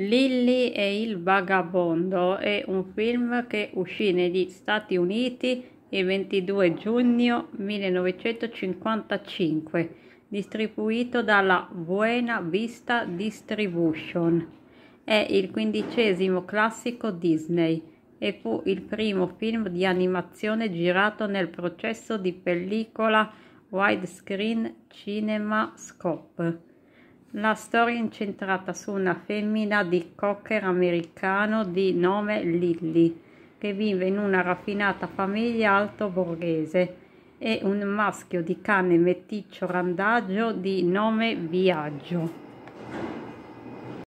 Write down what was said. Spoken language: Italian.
Lilly e il vagabondo è un film che uscì negli Stati Uniti il 22 giugno 1955, distribuito dalla Buena Vista Distribution. È il quindicesimo classico Disney e fu il primo film di animazione girato nel processo di pellicola widescreen Cinema Scope la storia è incentrata su una femmina di cocker americano di nome Lilly, che vive in una raffinata famiglia alto borghese, e un maschio di cane meticcio randagio di nome Viaggio.